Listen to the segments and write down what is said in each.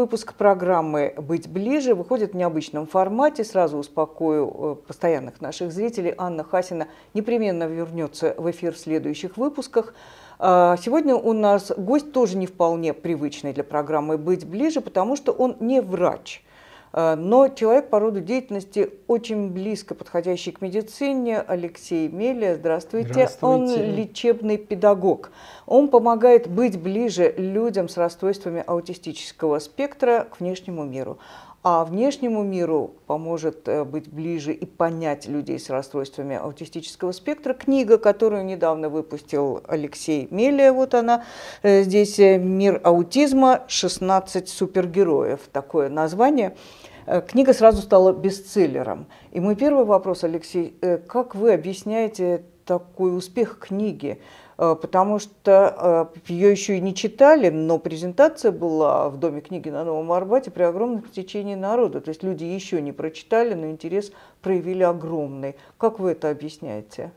выпуск программы «Быть ближе» выходит в необычном формате. Сразу успокою э, постоянных наших зрителей. Анна Хасина непременно вернется в эфир в следующих выпусках. А, сегодня у нас гость тоже не вполне привычный для программы «Быть ближе», потому что он не врач – Э, но человек по роду деятельности очень близко подходящий к медицине, Алексей Мелия, здравствуйте. здравствуйте. Он лечебный педагог. Он помогает быть ближе людям с расстройствами аутистического спектра к внешнему миру. А внешнему миру поможет э, быть ближе и понять людей с расстройствами аутистического спектра. Книга, которую недавно выпустил Алексей Мелия, вот она, э, здесь «Мир аутизма. 16 супергероев». Такое название – Э, книга сразу стала бестселлером. И мой первый вопрос, Алексей, э, как вы объясняете такой успех книги? Э, потому что ее еще и не читали, но презентация была в Доме книги на Новом Арбате при огромном течении народа. То есть люди еще не прочитали, но интерес проявили огромный. Как вы это объясняете?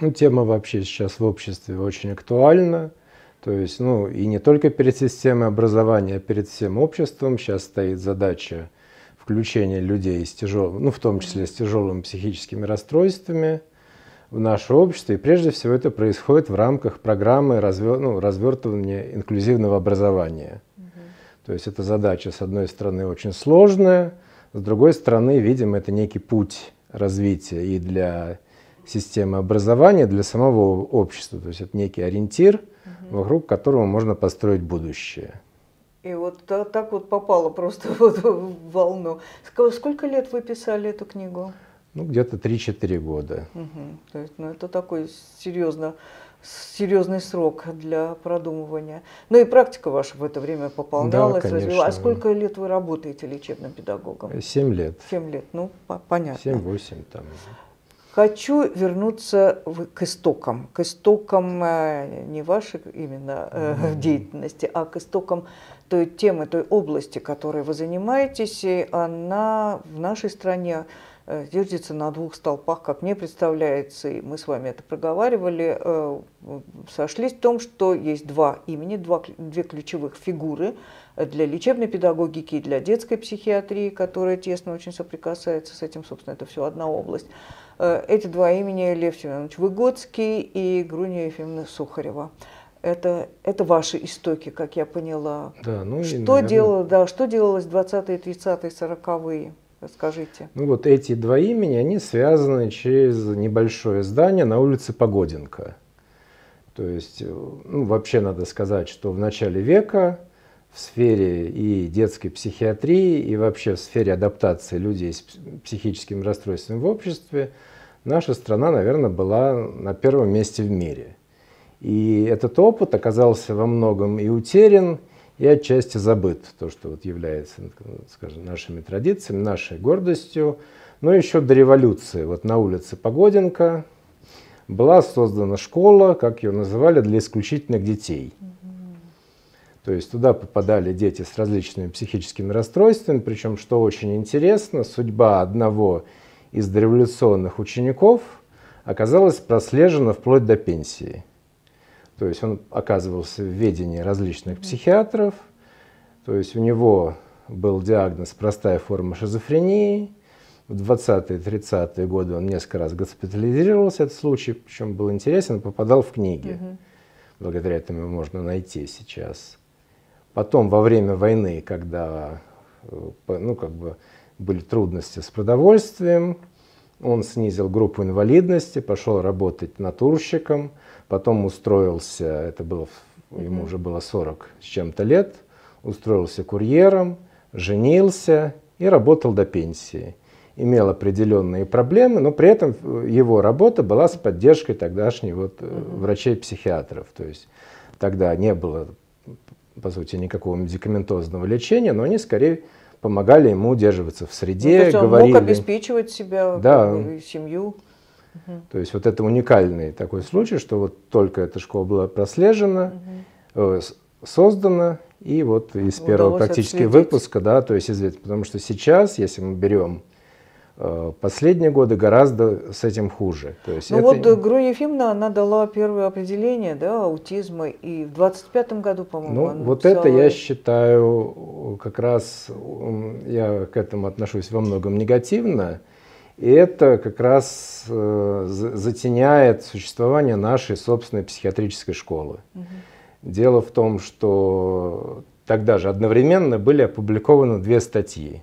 Ну, тема вообще сейчас в обществе очень актуальна. То есть, ну, и не только перед системой образования, а перед всем обществом сейчас стоит задача включение людей с тяжелым, ну, в том числе с тяжелыми психическими расстройствами в наше общество. И прежде всего это происходит в рамках программы развер... ну, развертывания инклюзивного образования. Угу. То есть эта задача, с одной стороны, очень сложная, с другой стороны, видимо, это некий путь развития и для системы образования, для самого общества. То есть это некий ориентир, угу. вокруг которого можно построить будущее. И вот так вот попала просто вот в волну. Сколько лет вы писали эту книгу? Ну, где-то 3-4 года. Угу. То есть, ну, это такой серьезно, серьезный срок для продумывания. Ну и практика ваша в это время пополнялась, да, развивалась. А сколько лет вы работаете лечебным педагогом? 7 лет. 7 лет, ну, понятно. 7-8 там. Хочу вернуться в, к истокам, к истокам э, не вашей именно mm-hmm. деятельности, а к истокам той темы, той области, которой вы занимаетесь. И она в нашей стране э, держится на двух столпах, как мне представляется, и мы с вами это проговаривали, сошлись в том, что есть два имени, два, две ключевых фигуры для лечебной педагогики и для детской психиатрии, которая тесно очень соприкасается с этим, собственно, это все одна область – Э, эти два имени Лев Семенович Выгодский и Груния Ефимовна Сухарева. Это, это ваши истоки, как я поняла. Да, ну что, и, наверное... делало, да, что делалось 20-е, 30-е, 40-е? Расскажите. Ну вот эти два имени, они связаны через небольшое здание на улице Погодинка. То есть, э, ну, вообще надо сказать, что в начале века в сфере и детской психиатрии, и вообще в сфере адаптации людей с психическим расстройством в обществе, наша страна, наверное, была на первом месте в мире. И этот опыт оказался во многом и утерян, и отчасти забыт, то, что вот является, скажем, нашими традициями, нашей гордостью. Но еще до революции, вот на улице Погоденко, была создана школа, как ее называли, для исключительных детей – то есть туда попадали дети с различными психическими расстройствами, причем, что очень интересно, судьба одного из дореволюционных учеников оказалась прослежена вплоть до пенсии. То есть он оказывался в ведении различных психиатров, то есть у него был диагноз простая форма шизофрении, в 20-30-е годы он несколько раз госпитализировался, этот случай, причем был интересен, попадал в книги. Угу. Благодаря этому можно найти сейчас. Потом во время войны, когда э, ну, как бы были трудности с продовольствием, он снизил группу инвалидности, пошел работать натурщиком, потом устроился, это было, ему уже было 40 с чем-то лет, устроился курьером, женился и работал до пенсии. Имел определенные проблемы, но при этом э, его работа была с поддержкой тогдашних вот э, врачей-психиатров. То есть тогда не было по сути, никакого медикаментозного лечения, но они скорее помогали ему удерживаться в среде, ну, то есть он говорили. мог обеспечивать себя, да. семью. Угу. То есть вот это уникальный такой случай, что вот только эта школа была прослежена, угу. э, создана, и вот из Удалось первого практически отследить. выпуска, да, то есть, извините, потому что сейчас, если мы берем Э, последние годы гораздо с этим хуже. То есть ну это... вот э, Груня Ефимовна, она дала первое определение да, аутизма, и в 25-м году, по-моему, ну, она Вот написала... это я считаю, как раз я к этому отношусь во многом негативно, и это как раз э, затеняет существование нашей собственной психиатрической школы. Угу. Дело в том, что тогда же одновременно были опубликованы две статьи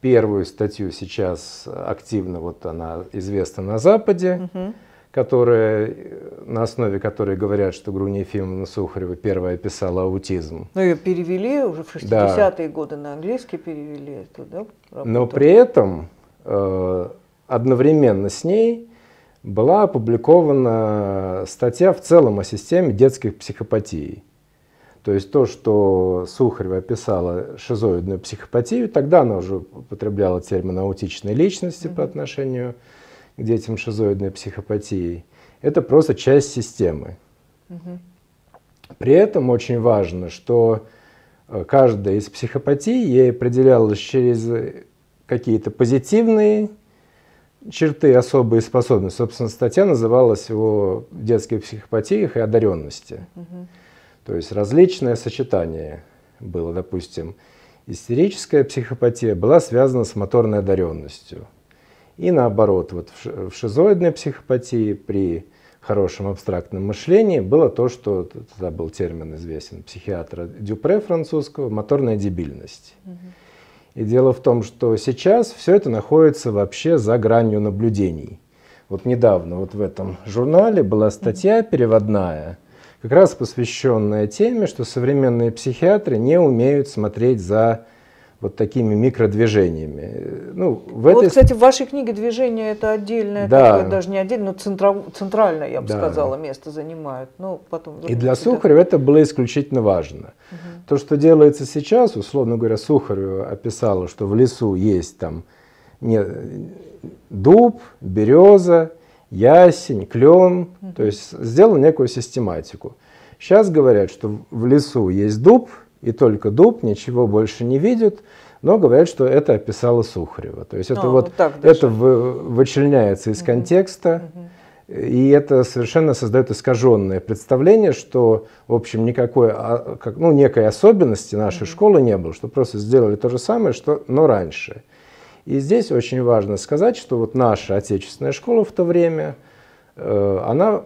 первую статью сейчас активно, вот она известна на Западе, угу. которая, на основе которой говорят, что Груни Ефимовна Сухарева первая писала аутизм. Ну ее перевели уже в 60-е да. годы на английский перевели эту, да? Работу. Но при этом э, одновременно с ней была опубликована статья в целом о системе детских психопатий. То есть то, что Сухарева описала шизоидную психопатию, тогда она уже употребляла термин аутичной личности mm-hmm. по отношению к детям шизоидной психопатии. Это просто часть системы. Mm-hmm. При этом очень важно, что э, каждая из психопатий ей определялась через какие-то позитивные черты, особые способности. Собственно, статья называлась о детских психопатиях и одаренности. Mm-hmm. То есть различное сочетание было, допустим, истерическая психопатия была связана с моторной одаренностью. И наоборот, вот в шизоидной психопатии при хорошем абстрактном мышлении было то, что тогда был термин известен психиатра Дюпре французского, моторная дебильность. Угу. И дело в том, что сейчас все это находится вообще за гранью наблюдений. Вот недавно вот в этом журнале была статья переводная, как раз посвященная теме, что современные психиатры не умеют смотреть за вот такими микродвижениями. Ну, в вот, этой... кстати, в вашей книге движение это отдельное, да. такое, даже не отдельное, но центра... центральное, я бы да. сказала, место занимает. Ну, потом И для Сухарева это было исключительно важно. Угу. То, что делается сейчас, условно говоря, Сухарева описала, что в лесу есть там не... дуб, береза, ясень, клен, то есть сделал некую систематику. Сейчас говорят, что в лесу есть дуб, и только дуб, ничего больше не видит, но говорят, что это описала Сухарева. То есть это а, вот, вот это вычленяется из контекста, и это совершенно создает искаженное представление, что, в общем, никакой, а, ну, некой особенности нашей школы не было, что просто сделали то же самое, что, но раньше. И здесь очень важно сказать, что вот наша отечественная школа в то время, э, она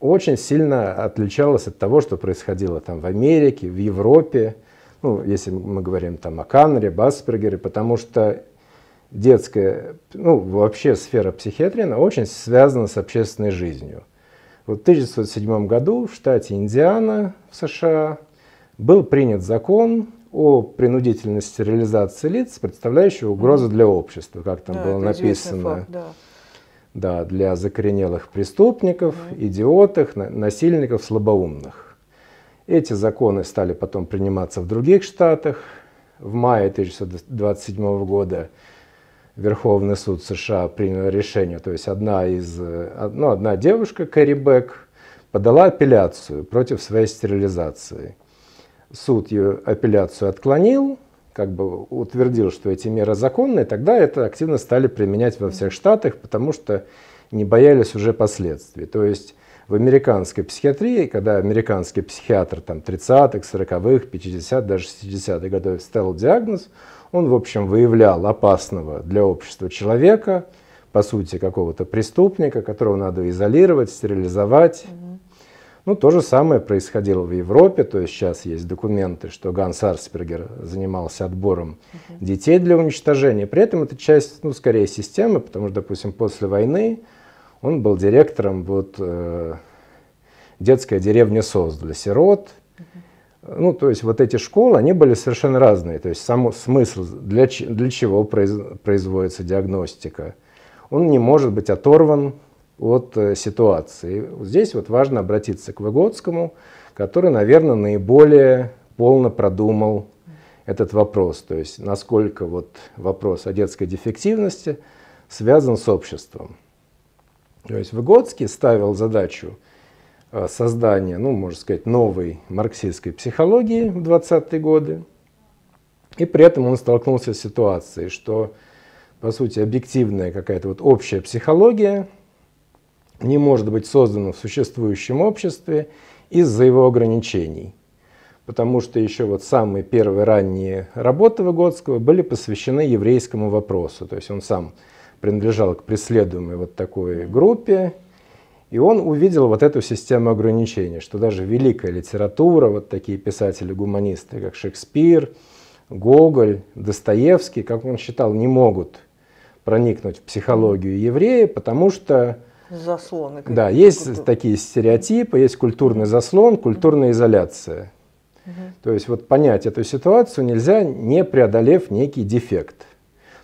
очень сильно отличалась от того, что происходило там в Америке, в Европе, ну, если мы говорим там о Каннере, Баспергере, потому что детская, ну, вообще сфера психиатрии, она очень связана с общественной жизнью. Вот в 1907 году в штате Индиана в США был принят закон, о принудительной стерилизации лиц, представляющих угрозу для общества, как там да, было написано. Факт, да. да, для закоренелых преступников, угу. идиотов, насильников, слабоумных. Эти законы стали потом приниматься в других штатах. В мае 1927 года Верховный суд США принял решение, то есть одна из, э, ну, одна девушка, Кэрри Бек, подала апелляцию против своей стерилизации – суд ее апелляцию отклонил, как бы утвердил, что эти меры законные, тогда это активно стали применять во всех штатах, потому что не боялись уже последствий. То есть в американской психиатрии, когда американский психиатр там, 30-х, 40-х, 50-х, даже 60-х годов ставил диагноз, он, в общем, выявлял опасного для общества человека, по сути, какого-то преступника, которого надо изолировать, стерилизовать, ну, то же самое происходило в Европе, то есть сейчас есть документы, что Ганс Арсбергер занимался отбором угу. детей для уничтожения. При этом это часть, ну, скорее системы, потому что, допустим, после войны он был директором вот э, детская деревня СОС для сирот. Угу. Ну, то есть вот эти школы, они были совершенно разные. То есть сам смысл, для, для чего произ, производится диагностика. Он не может быть оторван от э, ситуации. Здесь вот важно обратиться к Выгодскому, который, наверное, наиболее полно продумал этот вопрос, то есть насколько вот вопрос о детской дефективности связан с обществом. То есть Выгодский ставил задачу э, создания, ну, можно сказать, новой марксистской психологии в 20-е годы. И при этом он столкнулся с ситуацией, что, по сути, объективная какая-то вот общая психология – не может быть создано в существующем обществе из-за его ограничений. Потому что еще вот самые первые ранние работы Выгодского были посвящены еврейскому вопросу. То есть он сам принадлежал к преследуемой вот такой группе, и он увидел вот эту систему ограничений, что даже великая литература, вот такие писатели-гуманисты, как Шекспир, Гоголь, Достоевский, как он считал, не могут проникнуть в психологию еврея, потому что Заслоны. Да, есть культур... такие стереотипы, есть культурный заслон, культурная изоляция. Угу. То есть вот понять эту ситуацию нельзя, не преодолев некий дефект.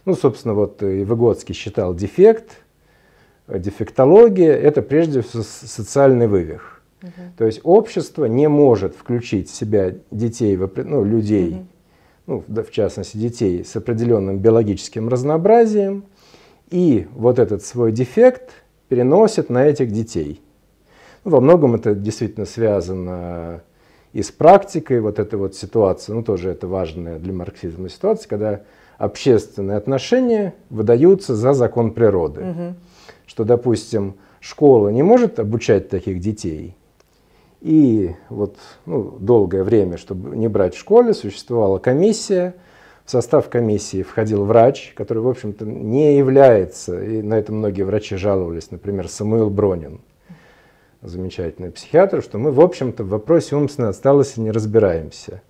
Ну, собственно, вот и э, Выгодский считал дефект, э, дефектология – это прежде всего социальный вывих. Угу. То есть общество не может включить в себя детей, ну, людей, угу. ну, в частности детей с определенным биологическим разнообразием, и вот этот свой дефект – переносят на этих детей. Ну, во многом это действительно связано и с практикой, вот этой вот ситуации. ну тоже это важная для марксизма ситуация, когда общественные отношения выдаются за закон природы. Угу. Что, допустим, школа не может обучать таких детей, и вот ну, долгое время, чтобы не брать в школе, существовала комиссия, в состав комиссии входил врач, который, в общем-то, не является, и на это многие врачи жаловались, например, Самуил Бронин, замечательный психиатр, что мы, в общем-то, в вопросе умственной отсталости не разбираемся.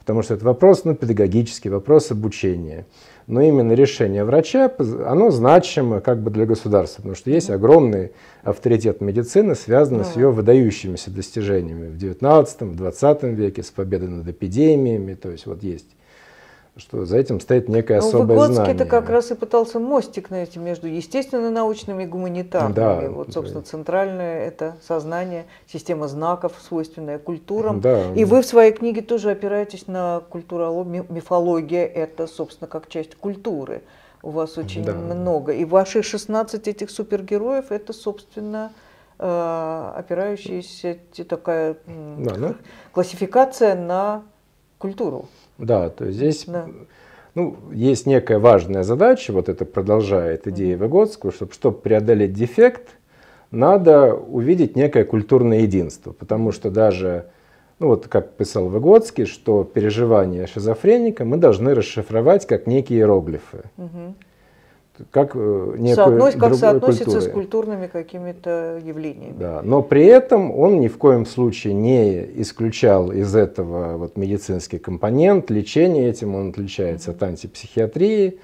Потому что это вопрос, ну, педагогический, вопрос обучения. Но именно решение врача, оно значимо как бы для государства, потому что есть огромный авторитет медицины, связанный да. с ее выдающимися достижениями в 19-20 веке, с победой над эпидемиями, то есть вот есть что за этим стоит некое ну, особое Выгодский знание. выгодский это как раз и пытался мостик найти между естественно-научными и гуманитарными. Да, вот, собственно, да. центральное это сознание, система знаков, свойственная культурам. Да. И вы в своей книге тоже опираетесь на культурологию, мифология это, собственно, как часть культуры. У вас очень да. много. И ваши 16 этих супергероев это, собственно, э, опирающаяся такая да, да. Ну. классификация на культуру. Да, то есть здесь да. ну, есть некая важная задача, вот это продолжает идея mm-hmm. Выгодского, чтобы, чтобы преодолеть дефект, надо увидеть некое культурное единство, потому что даже, ну вот как писал Выгодский, что переживания шизофреника мы должны расшифровать как некие иероглифы. Mm-hmm как э, некую как соотносится культуры. с культурными какими-то явлениями. Да, но при этом он ни в коем случае не исключал из этого вот медицинский компонент, лечение этим он отличается от антипсихиатрии,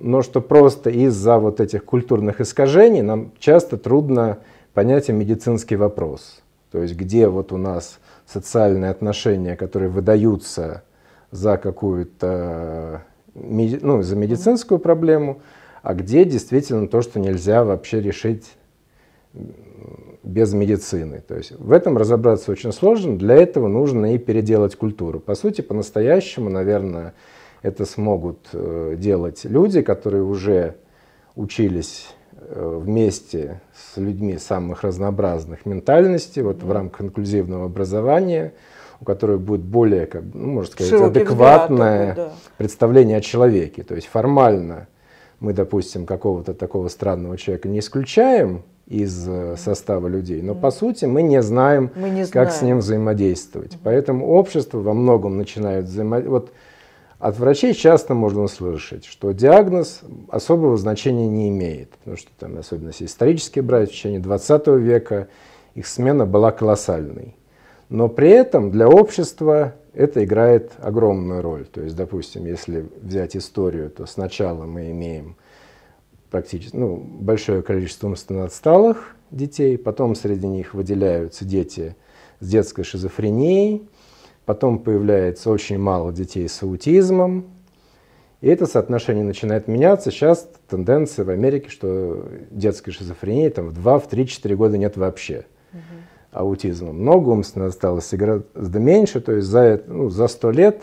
но что просто из-за вот этих культурных искажений нам часто трудно понять медицинский вопрос. То есть где вот у нас социальные отношения, которые выдаются за какую-то э, ну, за медицинскую проблему, а где действительно то, что нельзя вообще решить без медицины. То есть в этом разобраться очень сложно, для этого нужно и переделать культуру. По сути, по-настоящему, наверное, это смогут э, делать люди, которые уже учились э, вместе с людьми самых разнообразных ментальностей, вот в рамках инклюзивного образования, у которых будет более, как, ну, можно сказать, Широкий адекватное взгляд, да. представление о человеке. То есть формально мы, допустим, какого-то такого странного человека не исключаем из э, состава людей, но по сути мы не знаем, мы не знаем. как с ним взаимодействовать. Поэтому общество во многом начинает взаимодействовать. Вот от врачей часто можно услышать, что диагноз особого значения не имеет, потому что там, особенно если исторически брать, в течение 20 века их смена была колоссальной. Но при этом для общества это играет огромную роль. То есть, допустим, если взять историю, то сначала мы имеем практически ну, большое количество умственно отсталых детей, потом среди них выделяются дети с детской шизофренией, потом появляется очень мало детей с аутизмом, и это соотношение начинает меняться. Сейчас тенденция в Америке, что детской шизофрении там, в 2, в 3, 4 года нет вообще. Угу аутизма много, умственно осталось гораздо меньше, то есть за, ну, за 100 лет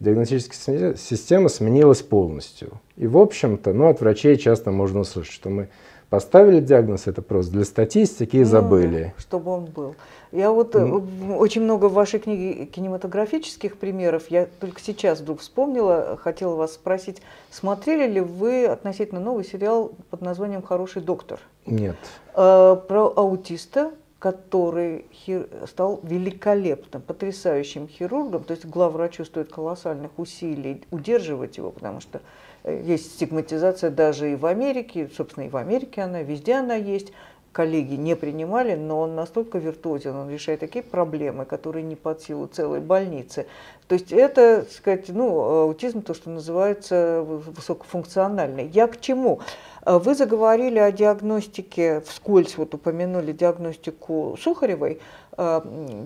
диагностическая система сменилась полностью. И, в общем-то, ну, от врачей часто можно услышать, что мы поставили диагноз, это просто для статистики и ну забыли. Ну, чтобы он был. Я вот ну, очень много в вашей книге кинематографических примеров. Я только сейчас вдруг вспомнила, хотела вас спросить, смотрели ли вы относительно новый сериал под названием «Хороший доктор»? Нет. Э, про аутиста, который хир... стал великолепным, потрясающим хирургом, то есть главврачу стоит колоссальных усилий удерживать его, потому что э, есть стигматизация даже и в Америке, собственно, и в Америке она, везде она есть, коллеги не принимали, но он настолько виртуозен, он решает такие проблемы, которые не под силу целой больницы. То есть это, так сказать, ну, аутизм, то, что называется высокофункциональный. Я к чему? Вы заговорили о диагностике, вскользь вот упомянули диагностику Сухаревой, э,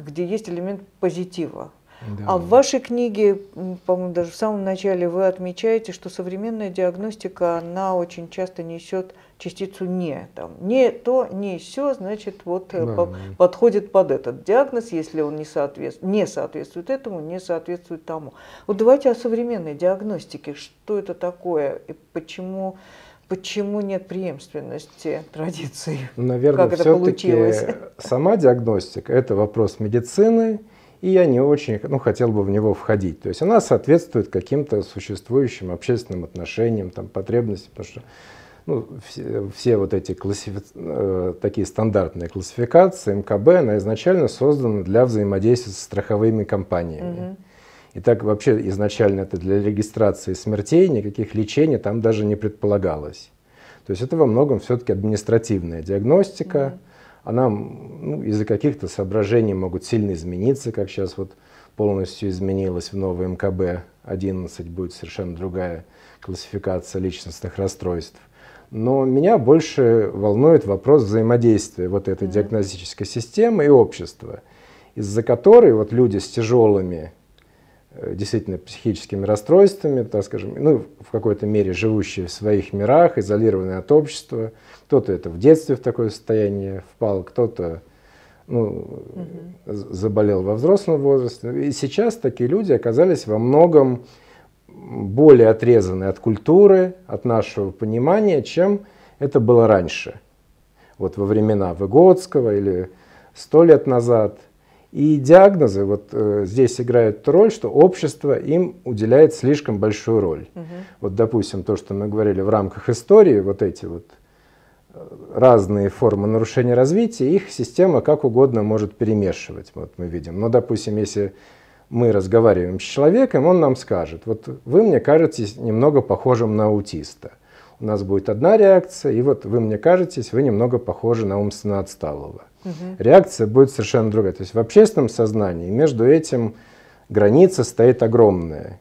где есть элемент позитива. Да. А в вашей книге, по-моему, даже в самом начале вы отмечаете, что современная диагностика, она очень часто несет частицу «не». Там, «Не то, не все, значит, вот э, да, по, да. подходит под этот диагноз, если он не, соответств, не соответствует этому, не соответствует тому. Вот давайте о современной диагностике. Что это такое и почему... Почему нет преемственности традиций? Наверное, как это получилось? Сама диагностика – это вопрос медицины, и я не очень ну, хотел бы в него входить. То есть она соответствует каким-то существующим общественным отношениям, там, потребностям, потому что ну, все, все вот эти классифи... э, такие стандартные классификации МКБ, она изначально создана для взаимодействия с страховыми компаниями. Угу. И так вообще изначально это для регистрации смертей, никаких лечений там даже не предполагалось. То есть это во многом все-таки административная диагностика. Угу. Она ну, из-за каких-то соображений могут сильно измениться, как сейчас вот полностью изменилась в новой МКБ-11, будет совершенно другая классификация личностных расстройств. Но меня больше волнует вопрос взаимодействия вот этой диагностической системы и общества, из-за которой вот люди с тяжелыми э, действительно психическими расстройствами, так скажем, ну, в какой-то мере живущие в своих мирах, изолированные от общества. Кто-то это в детстве в такое состояние впал, кто-то ну, угу. заболел во взрослом возрасте. И сейчас такие люди оказались во многом более отрезаны от культуры, от нашего понимания, чем это было раньше. Вот во времена Выгодского или сто лет назад. И диагнозы вот э, здесь играют роль, что общество им уделяет слишком большую роль. Угу. Вот, допустим, то, что мы говорили в рамках истории, вот эти вот э, разные формы нарушения развития, их система как угодно может перемешивать. Вот мы видим. Но, допустим, если мы разговариваем с человеком, он нам скажет, вот вы мне кажетесь немного похожим на аутиста. У нас будет одна реакция, и вот вы мне кажетесь, вы немного похожи на умственно отсталого. Угу. Реакция будет совершенно другая. То есть в общественном сознании между этим граница стоит огромная.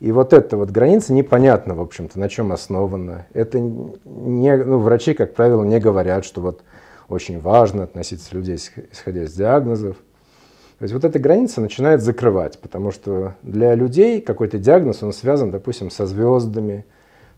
И вот эта вот граница непонятна, в общем-то, на чем основана. Это не, ну, врачи, как правило, не говорят, что вот очень важно относиться к людей, исходя из диагнозов. То есть вот эта граница начинает закрывать, потому что для людей какой-то диагноз, он связан, допустим, со звездами,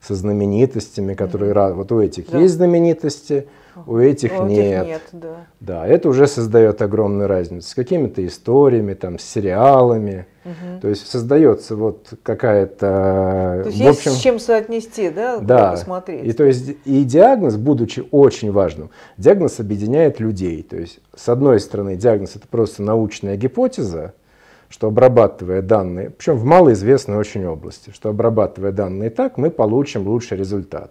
со знаменитостями, которые mm-hmm. вот у этих да. есть знаменитости, у этих у нет. нет да. да, это уже создает огромную разницу с какими-то историями, там, с сериалами. Угу. То есть создается вот какая-то. То есть в общем, есть с чем соотнести, да? Да. Посмотреть. И то есть и диагноз, будучи очень важным, диагноз объединяет людей. То есть с одной стороны диагноз это просто научная гипотеза, что обрабатывая данные, причем в малоизвестной очень области, что обрабатывая данные так, мы получим лучший результат.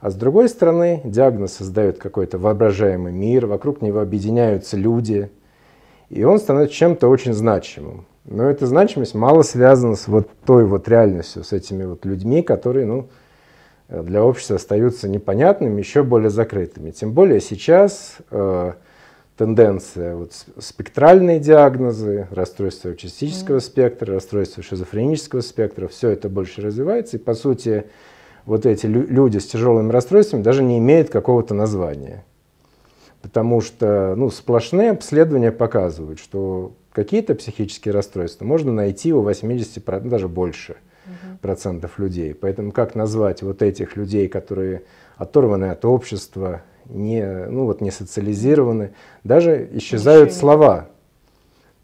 А с другой стороны, диагноз создает какой-то воображаемый мир, вокруг него объединяются люди, и он становится чем-то очень значимым. Но эта значимость мало связана с вот той вот реальностью, с этими вот людьми, которые ну, для общества остаются непонятными, еще более закрытыми. Тем более сейчас э, тенденция вот спектральные диагнозы, расстройство аутистического спектра, расстройство шизофренического спектра, все это больше развивается, и по сути вот эти люди с тяжелыми расстройствами даже не имеют какого-то названия. Потому что ну, сплошные обследования показывают, что какие-то психические расстройства можно найти у 80%, даже больше – процентов людей. Поэтому как назвать вот этих людей, которые оторваны от общества, не, ну вот, не социализированы, даже исчезают слова.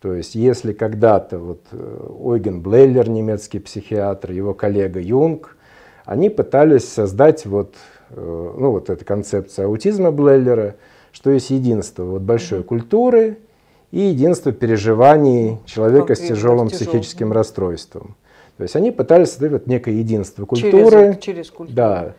То есть, если когда-то вот э, Ойген Блейлер, немецкий психиатр, его коллега Юнг, они пытались создать вот, э, ну, вот эту концепцию аутизма Блейлера, что есть единство вот большой культуры и единство переживаний ну, человека как с тяжелым психическим расстройством. То есть они пытались создать некое единство культуры. Через, через культуру. Да.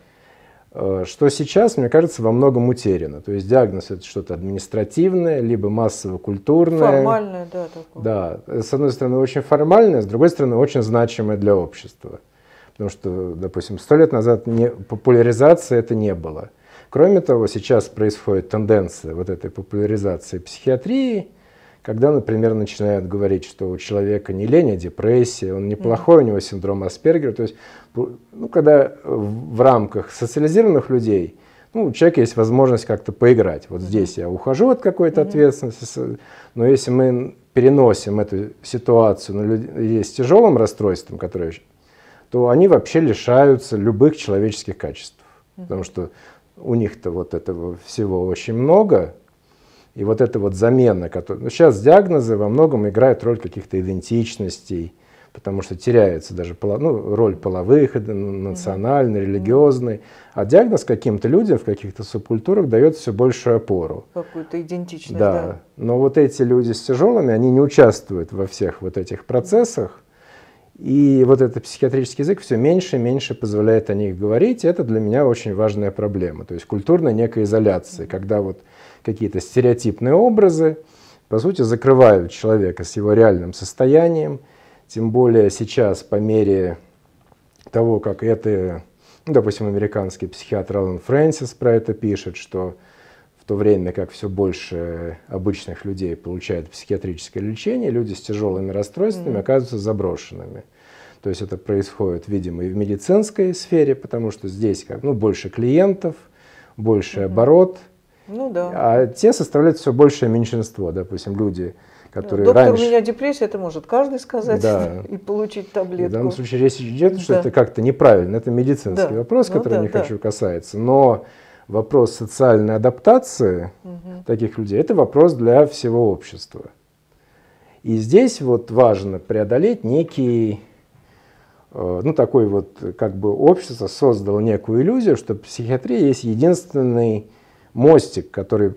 Э, что сейчас, мне кажется, во многом утеряно. То есть диагноз это что-то административное, либо массово-культурное. Формальное, да. Такое. Да. С одной стороны, очень формальное, с другой стороны, очень значимое для общества. Потому что, допустим, сто лет назад не, популяризации это не было. Кроме того, сейчас происходит тенденция вот этой популяризации психиатрии, когда, например, начинают говорить, что у человека не лень, а депрессия, он неплохой, у него синдром Аспергера, то есть, ну, когда в рамках социализированных людей, ну, у человека есть возможность как-то поиграть. Вот здесь я ухожу от какой-то ответственности, но если мы переносим эту ситуацию на людей с тяжелым расстройством, которое, то они вообще лишаются любых человеческих качеств, потому что у них-то вот этого всего очень много, и вот эта вот замена, которая... Ну, сейчас диагнозы во многом играют роль каких-то идентичностей, потому что теряется даже поло, ну, роль половых, э, национальный, религиозный, А диагноз каким-то людям в каких-то субкультурах дает все большую опору. Какую-то идентичность, да. да. Но вот эти люди с тяжелыми, они не участвуют во всех вот этих процессах, и вот этот психиатрический язык все меньше и меньше позволяет о них говорить. И это для меня очень важная проблема. То есть культурная некая изоляция, когда вот какие-то стереотипные образы, по сути, закрывают человека с его реальным состоянием, тем более сейчас по мере того, как это, ну, допустим, американский психиатр Алан Фрэнсис про это пишет, что в то время как все больше обычных людей получают психиатрическое лечение, люди с тяжелыми расстройствами mm-hmm. оказываются заброшенными. То есть это происходит, видимо, и в медицинской сфере, потому что здесь ну, больше клиентов, больше mm-hmm. оборот – ну да. А те составляют все большее меньшинство, допустим, люди, которые Доктор, раньше... у меня депрессия, это может каждый сказать да. и получить таблетку. В данном случае речь идет, что да. это как-то неправильно, это медицинский да. вопрос, ну который ну, да, не да. хочу касаться. Но вопрос социальной адаптации угу. таких людей, это вопрос для всего общества. И здесь вот важно преодолеть некий, э, ну такой вот, как бы общество создало некую иллюзию, что психиатрия есть единственный мостик, который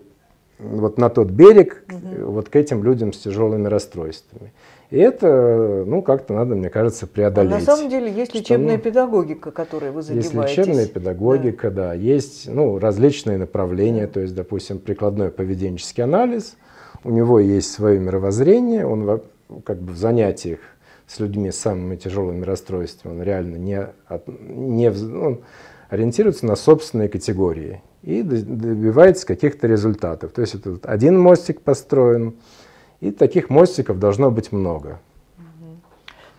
вот на тот берег, угу. вот к этим людям с тяжелыми расстройствами. И это, ну, как-то надо, мне кажется, преодолеть. А на самом деле есть лечебная что, ну, педагогика, которой вы занимаетесь. Есть лечебная педагогика, да. да. Есть, ну, различные направления, то есть, допустим, прикладной поведенческий анализ. У него есть свое мировоззрение, он как бы в занятиях с людьми с самыми тяжелыми расстройствами, он реально не, не он ориентируется на собственные категории, и добивается каких-то результатов. То есть это вот один мостик построен, и таких мостиков должно быть много.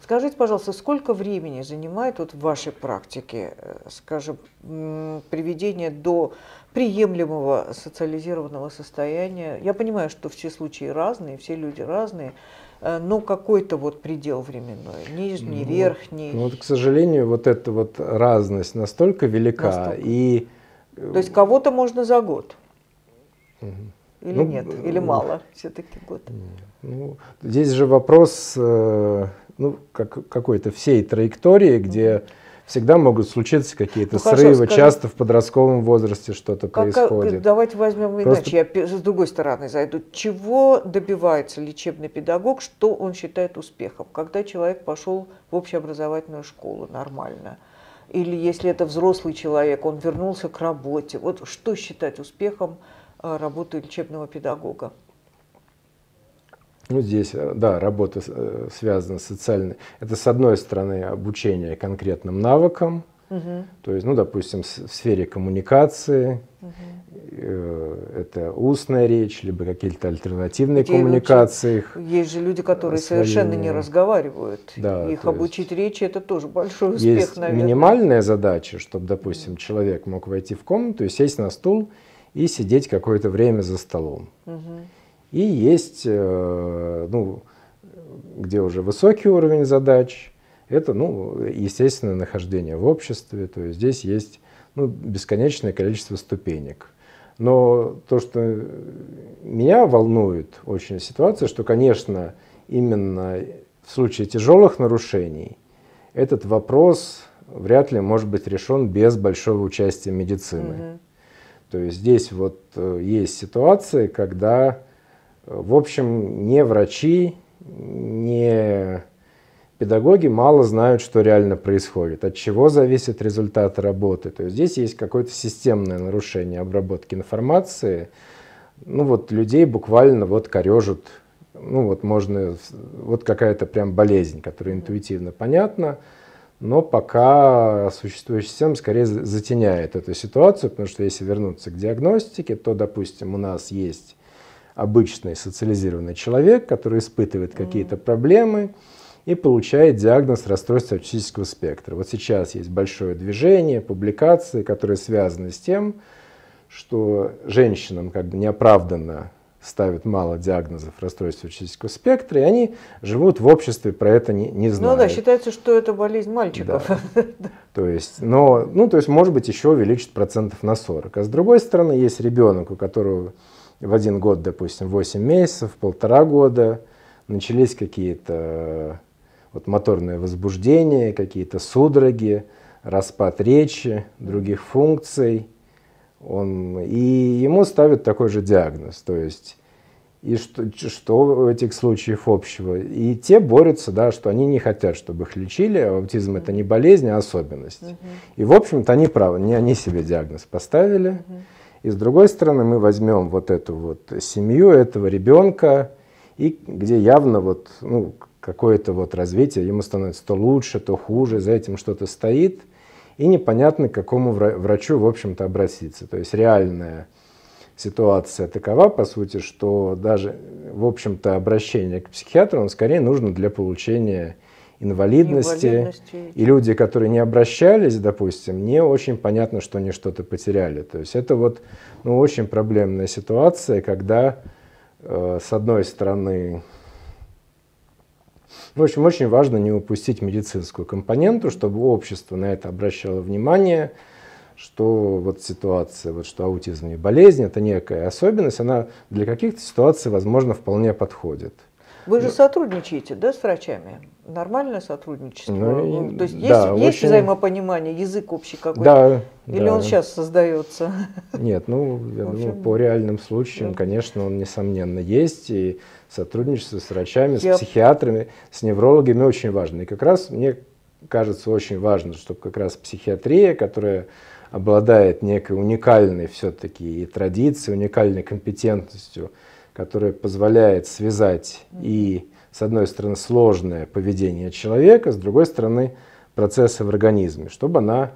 Скажите, пожалуйста, сколько времени занимает вот в вашей практике, э, скажем, приведение до приемлемого социализированного состояния? Я понимаю, что все случаи разные, все люди разные, э, но какой-то вот предел временной, нижний, ну, верхний. Ну, вот, к сожалению, вот эта вот разность настолько велика настолько. и то есть кого-то можно за год? Или ну, нет? Или ну, мало все-таки год? Ну, здесь же вопрос э, ну, как, какой-то всей траектории, где всегда могут случиться какие-то ну, срывы. Хорошо, Часто в подростковом возрасте что-то как, э, происходит. давайте возьмем Просто... иначе. Я с другой стороны зайду. Чего добивается лечебный педагог? Что он считает успехом? Когда человек пошел в общеобразовательную школу нормально – или если это взрослый человек, он вернулся к работе. Вот что считать успехом э, работы лечебного педагога? Ну, здесь, э, да, работа э, связана с социальной. Это, с одной стороны, обучение конкретным навыкам, угу. то есть, ну, допустим, в сфере коммуникации, угу. Э, это устная речь, либо какие-то альтернативные Детей коммуникации. Учат. Есть же люди, которые своими... совершенно не разговаривают. Да, Их обучить речи это тоже большой успех, есть наверное. Минимальная задача, чтобы, допустим, человек мог войти в комнату и сесть на стул и сидеть какое-то время за столом. Угу. И есть, э, ну, где уже высокий уровень задач, это, ну, естественное нахождение в обществе, то есть здесь есть ну, бесконечное количество ступенек. Но то, что меня волнует очень ситуация, что, конечно, именно в случае тяжелых нарушений этот вопрос вряд ли может быть решен без большого участия медицины. Угу. То есть здесь вот э, есть ситуации, когда, э, в общем, не врачи, не Педагоги мало знают, что реально происходит, от чего зависит результат работы. То есть здесь есть какое-то системное нарушение обработки информации. Ну вот людей буквально вот корежат, ну вот можно, вот какая-то прям болезнь, которая интуитивно понятна, но пока существующая система скорее затеняет эту ситуацию, потому что если вернуться к диагностике, то, допустим, у нас есть обычный социализированный человек, который испытывает какие-то проблемы, mm и получает диагноз расстройства аутистического спектра. Вот сейчас есть большое движение, публикации, которые связаны с тем, что женщинам как бы неоправданно ставят мало диагнозов расстройства аутистического спектра, и они живут в обществе, про это не, не знают. Ну да, считается, что это болезнь мальчиков. Да. То есть, но, ну, то есть, может быть, еще увеличат процентов на 40. А с другой стороны, есть ребенок, у которого в один год, допустим, 8 месяцев, полтора года начались какие-то вот моторное возбуждение, какие-то судороги, распад речи, других функций. Он, и ему ставят такой же диагноз. То есть, и что, что в этих случаях общего? И те борются, да, что они не хотят, чтобы их лечили, а аутизм mm-hmm. это не болезнь, а особенность. Mm-hmm. И, в общем-то, они правы, не они себе диагноз поставили. Mm-hmm. И с другой стороны, мы возьмем вот эту вот семью этого ребенка, и где явно вот, ну, какое-то вот развитие, ему становится то лучше, то хуже, за этим что-то стоит, и непонятно, к какому врачу, в общем-то, обратиться. То есть реальная ситуация такова, по сути, что даже, в общем-то, обращение к психиатру, он скорее нужно для получения инвалидности. инвалидности. И люди, которые не обращались, допустим, не очень понятно, что они что-то потеряли. То есть это вот ну, очень проблемная ситуация, когда, э, с одной стороны, в общем, очень важно не упустить медицинскую компоненту, чтобы общество на это обращало внимание, что вот ситуация, вот что аутизм не болезнь, это некая особенность, она для каких-то ситуаций, возможно, вполне подходит. Вы же ну. сотрудничаете, да, с врачами? Нормальное сотрудничество? Ну, ну То есть да, есть, очень... есть взаимопонимание, язык общий какой-то? Да. Или да. он сейчас создается? Нет, ну, я общем, думаю, по реальным случаям, да. конечно, он, несомненно, есть. И сотрудничество с врачами, я... с психиатрами, с неврологами очень важно. И как раз мне кажется очень важно, чтобы как раз психиатрия, которая обладает некой уникальной все-таки и традицией, уникальной компетентностью, которая позволяет связать и, с одной стороны, сложное поведение человека, с другой стороны, процессы в организме, чтобы она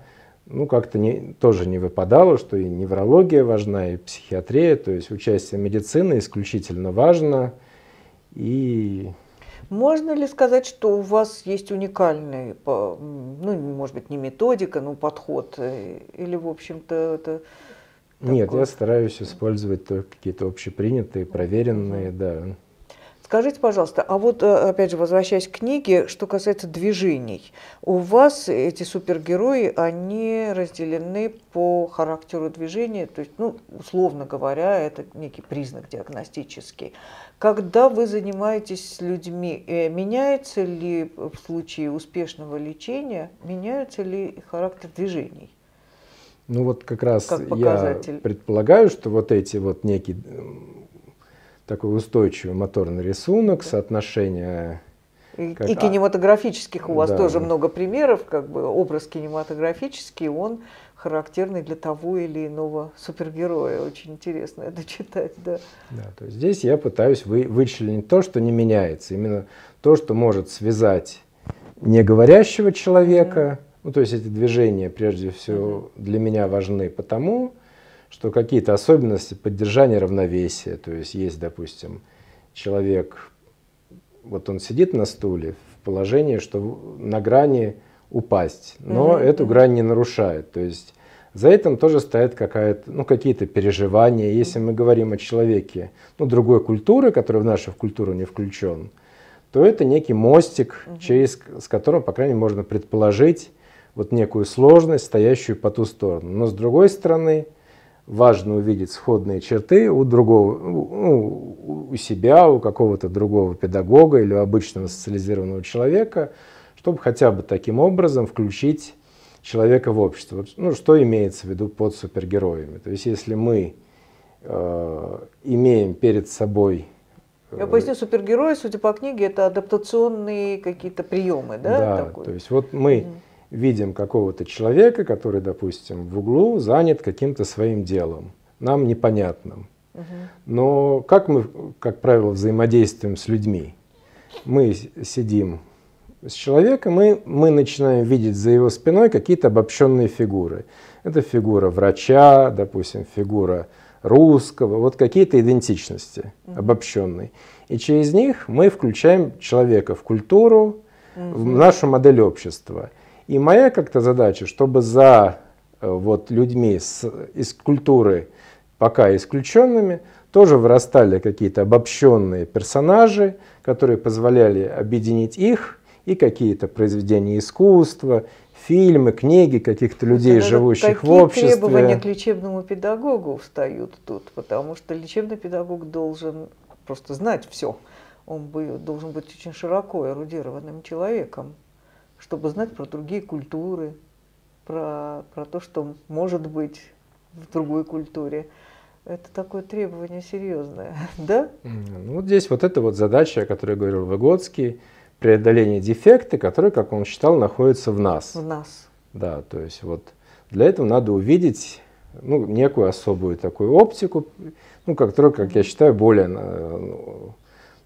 ну, как-то не, тоже не выпадала, что и неврология важна, и психиатрия, то есть участие медицины исключительно важно. И... Можно ли сказать, что у вас есть уникальный, ну, может быть, не методика, но подход, э, или, в общем-то, это нет, я стараюсь использовать только какие-то общепринятые, проверенные, да. Скажите, пожалуйста, а вот, э, опять же, возвращаясь к книге, что касается движений, у вас эти супергерои, они разделены по характеру движения, то есть, ну, условно говоря, это некий признак диагностический. Когда вы занимаетесь с людьми, э, меняется ли в случае успешного лечения, меняется ли характер движений? Ну вот как раз как я предполагаю, что вот эти вот некий такой устойчивый моторный рисунок, соотношение как... И а. кинематографических у вас да. тоже много примеров, как бы образ кинематографический, он характерный для того или иного супергероя. Очень интересно это читать, да. Да, то есть здесь я пытаюсь вы, вычленить то, что не меняется, именно то, что может связать неговорящего человека ну, то есть эти движения прежде всего для меня важны потому, что какие-то особенности поддержания равновесия, то есть есть, допустим, человек, вот он сидит на стуле в положении, что на грани упасть, но mm-hmm. эту грань не нарушает, то есть за этим тоже стоят какая-то, ну, какие-то переживания. Если мы говорим о человеке ну, другой культуры, который в нашу культуру не включен, то это некий мостик, угу. через, с которым, по крайней мере, можно предположить, вот некую сложность, стоящую по ту сторону. Но с другой стороны, важно увидеть сходные черты у другого, ну, у себя, у какого-то другого педагога или обычного социализированного человека, чтобы хотя бы таким образом включить человека в общество. Ну, что имеется в виду под супергероями? То есть, если мы э, имеем перед собой э, я поясню, супергерои, судя по книге, это адаптационные какие-то приемы, да? Да, такой? то есть вот мы mm видим какого-то человека, который, допустим, в углу занят каким-то своим делом, нам непонятным. Угу. Но как мы, как правило, взаимодействуем с людьми? Мы сидим с человеком, и мы начинаем видеть за его спиной какие-то обобщенные фигуры. Это фигура врача, допустим, фигура русского, вот какие-то идентичности угу. обобщенные. И через них мы включаем человека в культуру, угу. в нашу модель общества. И моя как-то задача, чтобы за э, вот, людьми с, из культуры пока исключенными тоже вырастали какие-то обобщенные персонажи, которые позволяли объединить их и какие-то произведения искусства, фильмы, книги каких-то людей, Это живущих в обществе. Какие требования к лечебному педагогу встают тут? Потому что лечебный педагог должен просто знать все. Он должен быть очень широко эрудированным человеком чтобы знать про другие культуры, про, про то, что может быть в другой культуре. Это такое требование серьезное, да? Ну вот здесь вот эта вот задача, о которой говорил Выгодский, преодоление дефекта, который, как он считал, находится в нас. В нас. Да, то есть вот для этого надо увидеть ну, некую особую такую оптику, ну, которая, как я считаю, более э, ну,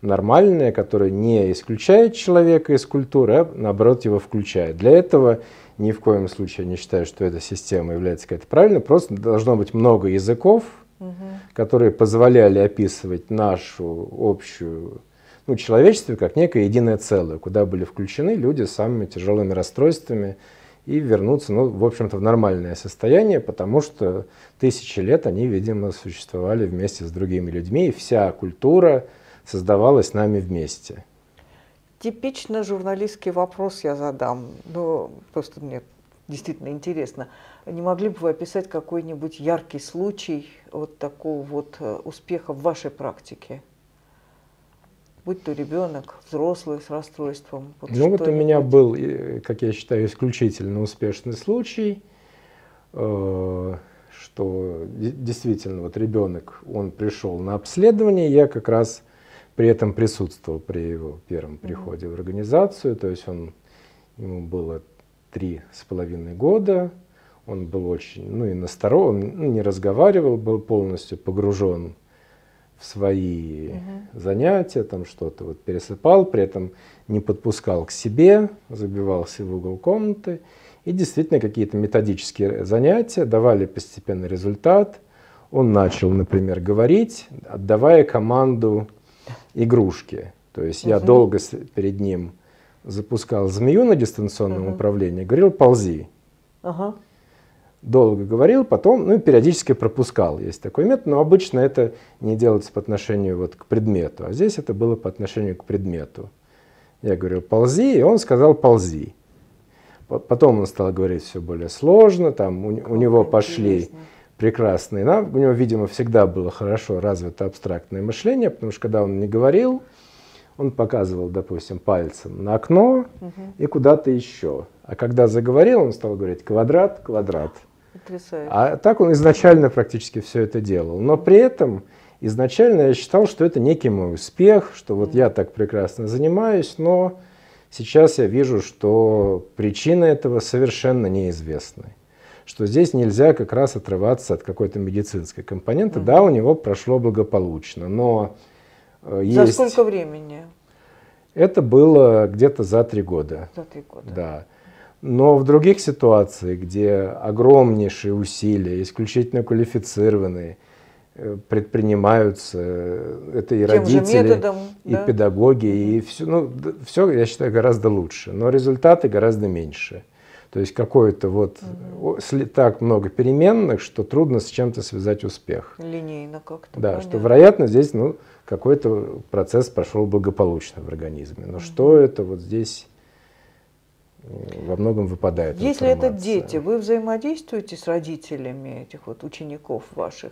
нормальное, которое не исключает человека из культуры, а наоборот его включает. Для этого ни в коем случае не считаю, что эта система является какая-то правильной, просто должно быть много языков, угу. которые позволяли описывать нашу общую ну, человечество как некое единое целое, куда были включены люди с самыми тяжелыми расстройствами и вернуться, ну, в общем-то, в нормальное состояние, потому что тысячи лет они, видимо, существовали вместе с другими людьми, и вся культура, создавалась нами вместе. Типично журналистский вопрос я задам, но просто мне действительно интересно. Не могли бы вы описать какой-нибудь яркий случай вот такого вот э, успеха в вашей практике? Будь то ребенок, взрослый с расстройством. Вот ну вот у меня был, э, как я считаю, исключительно успешный случай, э, что действительно вот ребенок, он пришел на обследование, я как раз при этом присутствовал при его первом приходе в организацию. То есть он, ему было три с половиной года, он был очень, ну и насторожен, ну, не разговаривал, был полностью погружен в свои угу. занятия, там что-то вот пересыпал, при этом не подпускал к себе, забивался в угол комнаты. И действительно какие-то методические занятия давали постепенный результат. Он начал, например, говорить, отдавая команду игрушки. То есть угу. я долго перед ним запускал змею на дистанционном угу. управлении, говорил ползи. Ага. Долго говорил, потом, ну, периодически пропускал. Есть такой метод, но обычно это не делается по отношению вот к предмету. А здесь это было по отношению к предмету. Я говорил ползи, и он сказал ползи. Потом он стал говорить все более сложно, там у, у него пошли прекрасный. Да? У него, видимо, всегда было хорошо развито абстрактное мышление, потому что когда он не говорил, он показывал, допустим, пальцем на окно угу. и куда-то еще. А когда заговорил, он стал говорить квадрат, квадрат. Потрясающе. А так он изначально практически все это делал. Но при этом изначально я считал, что это некий мой успех, что вот я так прекрасно занимаюсь, но сейчас я вижу, что причины этого совершенно неизвестны что здесь нельзя как раз отрываться от какой-то медицинской компоненты. Угу. Да, у него прошло благополучно, но э, есть... За сколько времени? Это было где-то за три года. За три года. Да. Но в других ситуациях, где огромнейшие усилия, исключительно квалифицированные, э, предпринимаются, э, это и Тем родители, методом, и да? педагоги, и все, ну, все, я считаю, гораздо лучше, но результаты гораздо меньше. То есть какое-то вот угу. так много переменных, что трудно с чем-то связать успех. Линейно как-то. Да, понятно. что вероятно здесь ну, какой-то процесс прошел благополучно в организме. Но угу. что это вот здесь во многом выпадает. Если информация. это дети, вы взаимодействуете с родителями этих вот учеников ваших?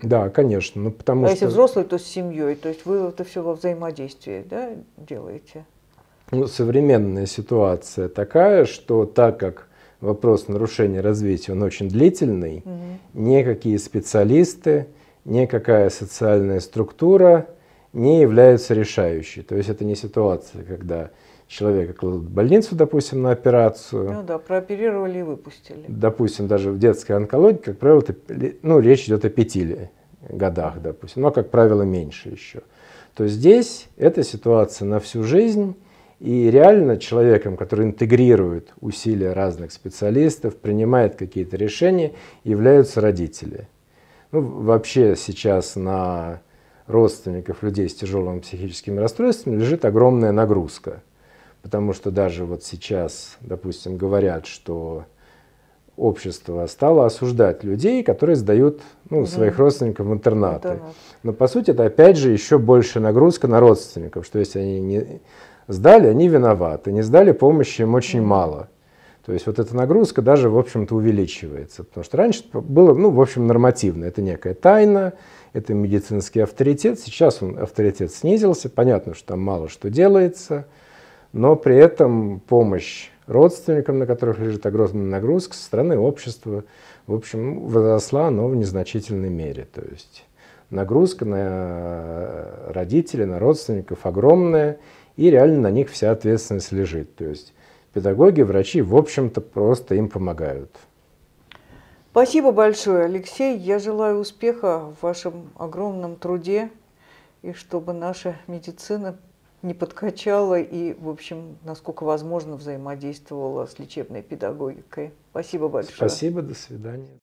Да, конечно. Ну, потому а что... если взрослый, то с семьей. То есть вы это все во взаимодействии да, делаете? Ну, современная ситуация такая, что так как вопрос нарушения развития, он очень длительный, угу. никакие специалисты, никакая социальная структура не являются решающей. То есть это не ситуация, когда человека кладут в больницу, допустим, на операцию. Ну да, прооперировали и выпустили. Допустим, даже в детской онкологии, как правило, ну, речь идет о пяти годах, допустим, но, как правило, меньше еще. То здесь эта ситуация на всю жизнь, и реально человеком, который интегрирует усилия разных специалистов, принимает какие-то решения, являются родители. Ну, вообще сейчас на родственников людей с тяжелыми психическими расстройствами лежит огромная нагрузка. Потому что даже вот сейчас, допустим, говорят, что общество стало осуждать людей, которые сдают ну, угу. своих родственников в интернаты. Интернат. Но по сути это опять же еще больше нагрузка на родственников, что если они не Сдали, они виноваты. Не сдали, помощи им очень мало. То есть вот эта нагрузка даже, в общем-то, увеличивается. Потому что раньше было, ну, в общем, нормативно. Это некая тайна, это медицинский авторитет. Сейчас он, авторитет снизился. Понятно, что там мало что делается. Но при этом помощь родственникам, на которых лежит огромная нагрузка, со стороны общества, в общем, возросла, но в незначительной мере. То есть нагрузка на э, родителей, на родственников огромная и реально на них вся ответственность лежит. То есть педагоги, врачи, в общем-то, просто им помогают. Спасибо большое, Алексей. Я желаю успеха в вашем огромном труде и чтобы наша медицина не подкачала и, в общем, насколько возможно, взаимодействовала с лечебной педагогикой. Спасибо большое. Спасибо, до свидания.